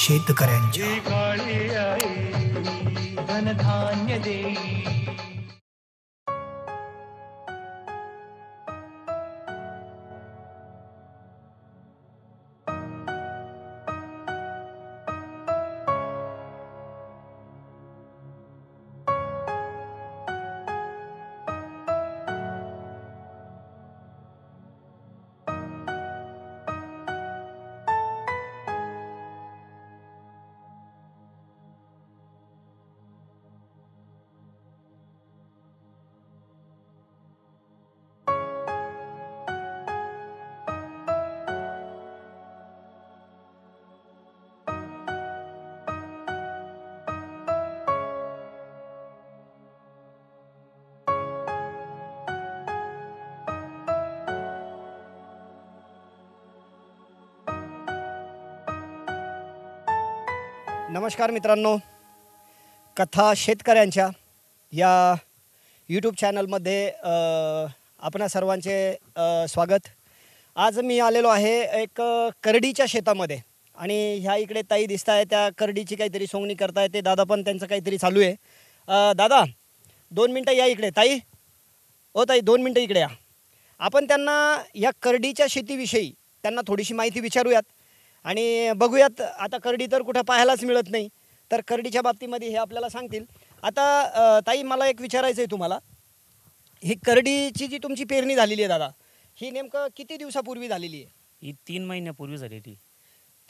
शेतकऱ्यांच्या धनधान्य देई नमस्कार मित्रांनो कथा शेतकऱ्यांच्या या यूट्यूब चॅनलमध्ये आपणा सर्वांचे स्वागत आज मी आलेलो आहे एक करडीच्या शेतामध्ये आणि ह्या इकडे ताई दिसत आहे त्या करडीची काहीतरी सोंगणी करताय ते दादा पण त्यांचं काहीतरी चालू आहे दादा दोन मिनटं या इकडे ताई ओ ताई दोन मिनटं इकडे या आपण त्यांना या करडीच्या शेतीविषयी त्यांना थोडीशी माहिती विचारूयात आणि बघूयात आता करडी तर कुठं पाहायलाच मिळत नाही तर करडीच्या बाबतीमध्ये हे आपल्याला सांगतील आता ताई मला एक विचारायचं आहे तुम्हाला ही करडीची जी तुमची पेरणी झालेली आहे दादा ही नेमकं किती दिवसापूर्वी झालेली आहे ही तीन महिन्यापूर्वी ती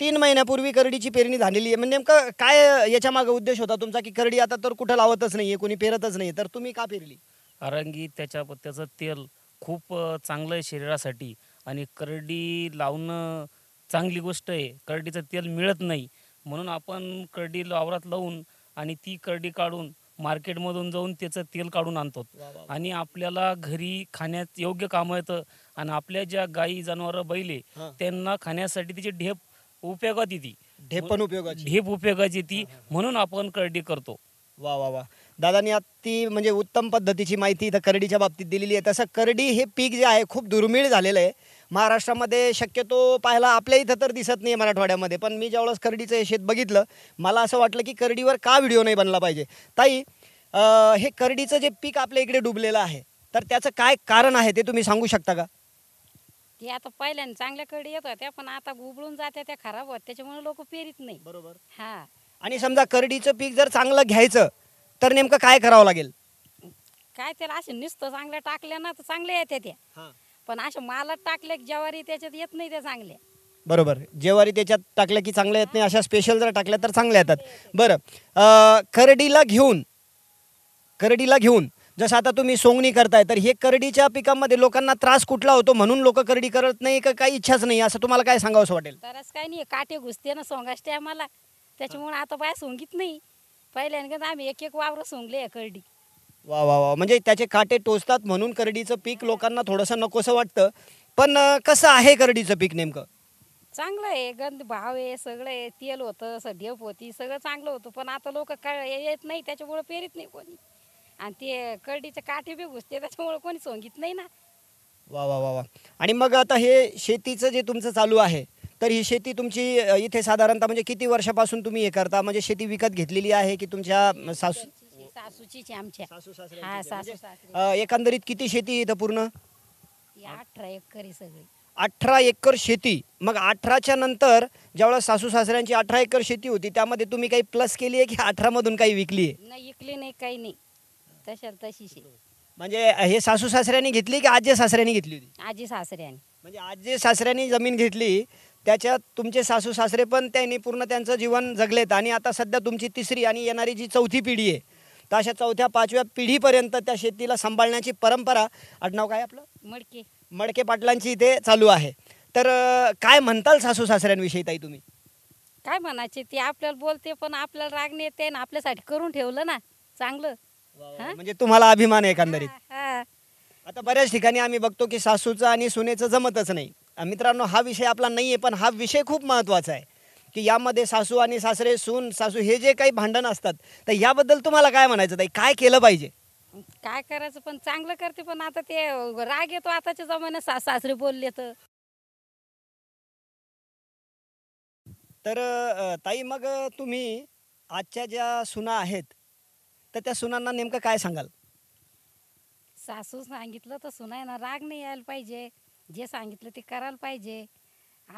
तीन महिन्यापूर्वी करडीची पेरणी झालेली आहे म्हणजे नेमकं काय याच्या मागे उद्देश होता तुमचा की करडी आता तर कुठं लावतच नाही आहे कोणी पेरतच नाही तर तुम्ही का पेरली कारण त्याच्या त्याचं तेल खूप चांगलं आहे शरीरासाठी आणि करडी लावणं चांगली गोष्ट आहे करडीचं तेल मिळत नाही म्हणून आपण करडी लावरात लावून आणि ती करडी काढून मार्केटमधून जाऊन त्याचं तेल काढून आणतो आणि आपल्याला घरी खाण्यात योग्य काम येतं आणि आपल्या ज्या गायी जनावर बैले त्यांना खाण्यासाठी तिची ढेप उपयोगात येते ढेप पण उपयोगाची ढेप उपयोगाची येते म्हणून आपण करडी करतो वा वा वा दादानी ती म्हणजे उत्तम पद्धतीची माहिती इथं करडीच्या बाबतीत दिलेली आहे तसं करडी हे पीक जे आहे खूप दुर्मिळ झालेलं आहे महाराष्ट्रामध्ये शक्यतो पाहायला आपल्या इथं तर दिसत नाही मराठवाड्यामध्ये पण मी ज्यावेळेस करडीचं हे शेत बघितलं मला असं वाटलं की करडीवर का व्हिडिओ नाही बनला पाहिजे ताई हे करडीचं जे पीक आपल्या इकडे डुबलेलं आहे तर त्याचं काय कारण आहे ते तुम्ही सांगू शकता का ते आता पहिल्यानं चांगल्या कडी येत होत्या पण आता उबळून जात्या त्या खराब होत त्याच्यामुळे लोक पेरीत नाही बरोबर हा आणि समजा करडीचं पीक जर चांगलं घ्यायचं तर नेमकं काय करावं लागेल काय त्याला असे नुसतं चांगल्या टाकल्या ना तर चांगल्या येत्या त्या पण अशा माला टाकले की ज्वारी त्याच्यात येत नाही ते चांगल्या बरोबर जेवारी त्याच्यात टाकल्या की चांगल्या येत नाही अशा स्पेशल जर टाकल्या तर चांगल्या येतात हो, हो. बरं करडीला घेऊन करडीला घेऊन जसं आता तुम्ही सोंगणी करताय तर हे करडीच्या पिकांमध्ये लोकांना त्रास कुठला होतो म्हणून लोक करडी करत नाही का काही इच्छाच नाही असं तुम्हाला काय सांगावंसं वाटेल तरच काय नाही काटे घुसते ना सोंगाच आम्हाला त्याच्यामुळे आता बाय सोंगीत नाही पहिल्यांदा आम्ही एक एक वावर सोंगले करडी वा वा वा म्हणजे त्याचे काटे टोचतात म्हणून करडीचं पीक लोकांना थोडंसं नकोसं वाटतं पण कसं आहे करडीचं पीक नेमकं चांगलं आहे गंध भाव आहे सगळं आहे तेल होतं असं होती सगळं चांगलं होतं पण आता लोक काय येत नाही त्याच्यामुळे पेरीत नाही कोणी आणि ते करडीचे काठे बी घुसते त्याच्यामुळे कोणी सोंगीत नाही ना वा वा वा वा आणि मग आता हे शेतीचं जे तुमचं चालू आहे तर ही शेती तुमची इथे साधारणतः म्हणजे किती वर्षापासून तुम्ही हे करता म्हणजे शेती विकत घेतलेली आहे की तुमच्या सासू सासू हा म्हणजे, सासू एकंदरीत किती शेती इथं पूर्ण अठरा एकर सगळी अठरा एकर शेती मग अठराच्या नंतर ज्यावेळेस सासू सासऱ्यांची अठरा एकर शेती होती त्यामध्ये तुम्ही काही प्लस केली आहे की मधून काही विकली आहे नाही नाही काही नाही तशा तशीच म्हणजे हे सासू सासऱ्यांनी घेतली की आजी सासऱ्यांनी घेतली होती आजी सासऱ्यांनी म्हणजे आजी सासऱ्यांनी जमीन घेतली त्याच्यात तुमचे सासू सासरे पण त्यांनी पूर्ण त्यांचं जीवन जगलेत आणि आता सध्या तुमची तिसरी आणि येणारी जी चौथी पिढी आहे तर अशा चौथ्या पाचव्या पिढीपर्यंत त्या शेतीला सांभाळण्याची परंपरा आडनाव काय आपलं मडके मडके पाटलांची इथे चालू आहे तर काय म्हणताल सासू सासऱ्यांविषयी ताई तुम्ही काय म्हणायचे ते आपल्याला बोलते पण आपल्याला राग येते ना आपल्यासाठी करून ठेवलं ना चांगलं म्हणजे तुम्हाला अभिमान आहे एकंदरीत आता बऱ्याच ठिकाणी आम्ही बघतो की सासूचं आणि सुनेचं जमतच नाही मित्रांनो हा विषय आपला नाहीये पण हा विषय खूप महत्वाचा आहे की यामध्ये सासू आणि सासरे सून सासू हे जे काही भांडण असतात तर याबद्दल तुम्हाला काय म्हणायचं ताई काय केलं पाहिजे काय करायचं पण चांगलं करते पण आता ते राग येतो आताच्या जमान्यात सास सासरे बोलले तर ताई मग तुम्ही आजच्या ज्या सुना आहेत तर त्या सुनांना नेमकं काय सांगाल सासू सांगितलं तर सुनाय ना राग नाही यायला पाहिजे जे सांगितलं ते करायला पाहिजे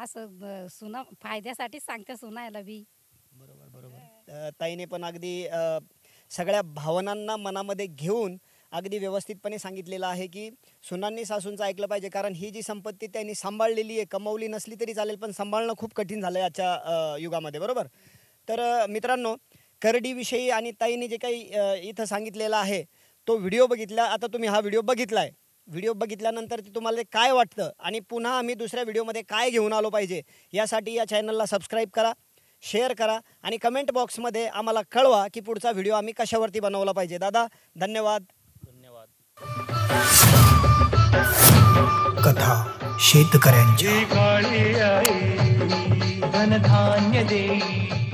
असं सुना फायद्यासाठीच सांगते सुनायला बी बरोबर बरोबर ताईने पण अगदी सगळ्या भावनांना मनामध्ये घेऊन अगदी व्यवस्थितपणे सांगितलेलं आहे की सुनांनी सासूंचं ऐकलं पाहिजे कारण ही जी संपत्ती त्यांनी सांभाळलेली आहे कमवली नसली तरी चालेल पण सांभाळणं खूप कठीण झालं आहे आजच्या युगामध्ये बरोबर तर मित्रांनो करडीविषयी आणि ताईने जे काही इथं सांगितलेलं आहे तो व्हिडिओ बघितला आता तुम्ही हा व्हिडिओ बघितला आहे व्हिडिओ बघितल्यानंतर ते तुम्हाला काय वाटतं आणि पुन्हा आम्ही दुसऱ्या व्हिडिओमध्ये काय घेऊन आलो पाहिजे यासाठी या चॅनलला सबस्क्राईब करा शेअर करा आणि कमेंट बॉक्समध्ये आम्हाला कळवा की पुढचा व्हिडिओ आम्ही कशावरती बनवला पाहिजे दादा धन्यवाद धन्यवाद कथा शेतकऱ्यांची धनधान्य देई